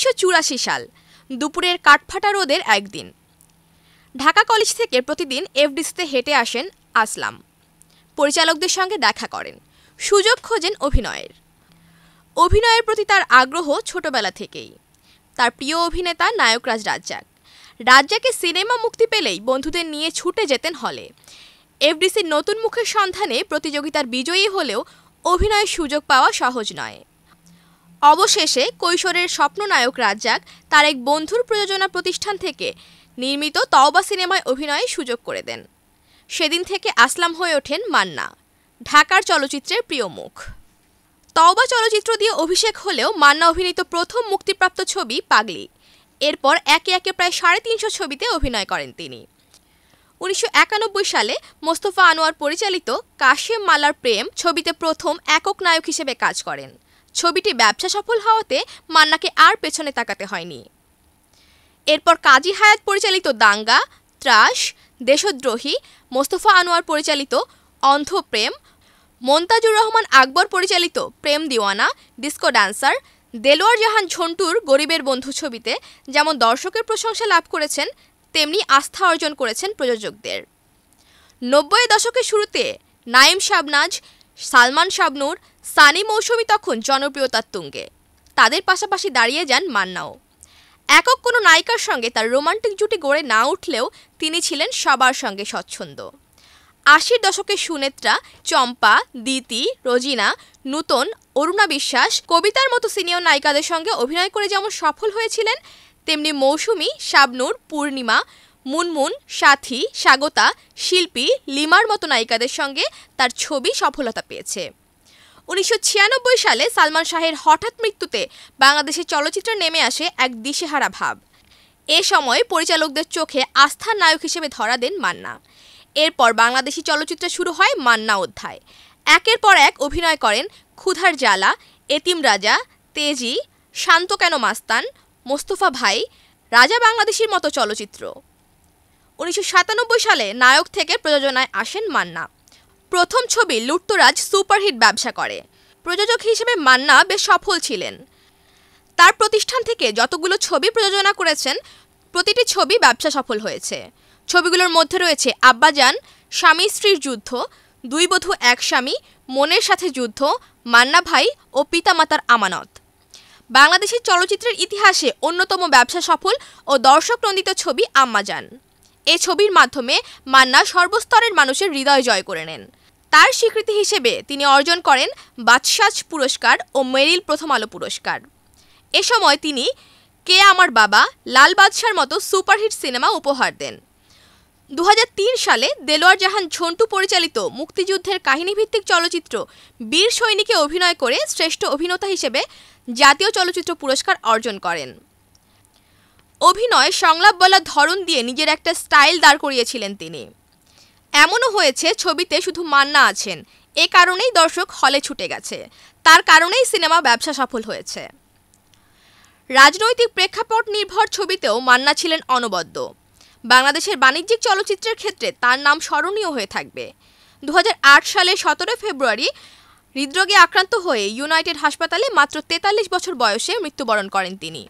উনিশশো সাল দুপুরের কাঠফাটা রোদের একদিন ঢাকা কলেজ থেকে প্রতিদিন এফডিসিতে হেঁটে আসেন আসলাম পরিচালকদের সঙ্গে দেখা করেন সুযোগ খোঁজেন অভিনয়ের অভিনয়ের প্রতি তার আগ্রহ ছোটবেলা থেকেই তার প্রিয় অভিনেতা নায়করাজ রাজ্জাক রাজ্জাকে সিনেমা মুক্তি পেলেই বন্ধুদের নিয়ে ছুটে যেতেন হলে এফডিসির নতুন মুখের সন্ধানে প্রতিযোগিতার বিজয়ী হলেও অভিনয়ের সুযোগ পাওয়া সহজ নয় অবশেষে কৈশোরের স্বপ্ননায়ক রাজ্জাক তার এক বন্ধুর প্রযোজনা প্রতিষ্ঠান থেকে নির্মিত তওবা সিনেমায় অভিনয়ের সুযোগ করে দেন সেদিন থেকে আসলাম হয়ে ওঠেন মান্না ঢাকার চলচ্চিত্রের প্রিয় মুখ তওবা চলচ্চিত্র দিয়ে অভিষেক হলেও মান্না অভিনীত প্রথম মুক্তিপ্রাপ্ত ছবি পাগলি এরপর একে একে প্রায় সাড়ে তিনশো ছবিতে অভিনয় করেন তিনি উনিশশো সালে মোস্তফা আনোয়ার পরিচালিত কাশেম মালার প্রেম ছবিতে প্রথম একক নায়ক হিসেবে কাজ করেন ছবিটি ব্যবসা সফল হওয়াতে মান্নাকে আর পেছনে তাকাতে হয়নি এরপর কাজী হায়াত পরিচালিত দাঙ্গা ত্রাস দেশদ্রোহী মোস্তফা আনোয়ার পরিচালিত অন্ধপ্রেম মন্তাজুর রহমান আকবর পরিচালিত প্রেম দিওয়ানা ডিস্কো ডান্সার দেলোয়ার জাহান ঝন্টুর গরিবের বন্ধু ছবিতে যেমন দর্শকের প্রশংসা লাভ করেছেন তেমনি আস্থা অর্জন করেছেন প্রযোজকদের নব্বই দশকের শুরুতে নাইম শাবনাজ সালমান শাবনুর সানি মৌসুমি তখন জনপ্রিয়তার তুঙ্গে তাদের পাশাপাশি দাঁড়িয়ে যান মান্নাও একক কোনো নায়িকার সঙ্গে তার রোমান্টিক জুটি গড়ে না উঠলেও তিনি ছিলেন সবার সঙ্গে স্বচ্ছন্দ আশির দশকে সুনেত্রা চম্পা দিতি রোজিনা নূতন অরুণা বিশ্বাস কবিতার মতো সিনিয়র নায়িকাদের সঙ্গে অভিনয় করে যেমন সফল হয়েছিলেন তেমনি মৌসুমি শাবনুর পূর্ণিমা মুনমুন সাথী স্বাগতা শিল্পী লিমার মতো নায়িকাদের সঙ্গে তার ছবি সফলতা পেয়েছে উনিশশো সালে সালমান শাহের হঠাৎ মৃত্যুতে বাংলাদেশের চলচ্চিত্রে নেমে আসে এক দিশেহারা ভাব এ সময় পরিচালকদের চোখে আস্থার নায়ক হিসেবে ধরা দেন মান্না এরপর বাংলাদেশি চলচ্চিত্রে শুরু হয় মান্না অধ্যায় একের পর এক অভিনয় করেন ক্ষুধার জ্বালা এতিম রাজা তেজি শান্ত কেন মাস্তান মোস্তফা ভাই রাজা বাংলাদেশীর মতো চলচ্চিত্র উনিশশো সালে নায়ক থেকে প্রযোজনায় আসেন মান্না প্রথম ছবি লুটতরাজ সুপারহিট ব্যবসা করে প্রযোজক হিসেবে মান্না বেশ সফল ছিলেন তার প্রতিষ্ঠান থেকে যতগুলো ছবি প্রযোজনা করেছেন প্রতিটি ছবি ব্যবসা সফল হয়েছে ছবিগুলোর মধ্যে রয়েছে আব্বাজান স্বামী স্ত্রীর যুদ্ধ দুই বধূ এক স্বামী মনের সাথে যুদ্ধ মান্না ভাই ও পিতামাতার আমানত বাংলাদেশের চলচ্চিত্রের ইতিহাসে অন্যতম ব্যবসা সফল ও দর্শক নন্দিত ছবি আম্মাজান এ ছবির মাধ্যমে মান্না সর্বস্তরের মানুষের হৃদয় জয় করে নেন তার স্বীকৃতি হিসেবে তিনি অর্জন করেন বাদশাহ পুরস্কার ও মেরিল প্রথম আলো পুরস্কার এ সময় তিনি কে আমার বাবা লাল বাদশার মতো সুপারহিট সিনেমা উপহার দেন দু সালে দেলোয়ার জাহান ঝন্টু পরিচালিত মুক্তিযুদ্ধের কাহিনীভিত্তিক চলচ্চিত্র বীর সৈনিকে অভিনয় করে শ্রেষ্ঠ অভিনেতা হিসেবে জাতীয় চলচ্চিত্র পুরস্কার অর্জন করেন অভিনয় সংলাপ বলার ধরন দিয়ে নিজের একটা স্টাইল দাঁড় করিয়েছিলেন তিনি এমনও হয়েছে ছবিতে শুধু মান্না আছেন এ কারণেই দর্শক হলে ছুটে গেছে তার কারণেই সিনেমা ব্যবসা সফল হয়েছে রাজনৈতিক প্রেক্ষাপট নির্ভর ছবিতেও মান্না ছিলেন অনবদ্য বাংলাদেশের বাণিজ্যিক চলচ্চিত্রের ক্ষেত্রে তার নাম স্মরণীয় হয়ে থাকবে দু সালে সতেরো ফেব্রুয়ারি হৃদরোগে আক্রান্ত হয়ে ইউনাইটেড হাসপাতালে মাত্র তেতাল্লিশ বছর বয়সে মৃত্যুবরণ করেন তিনি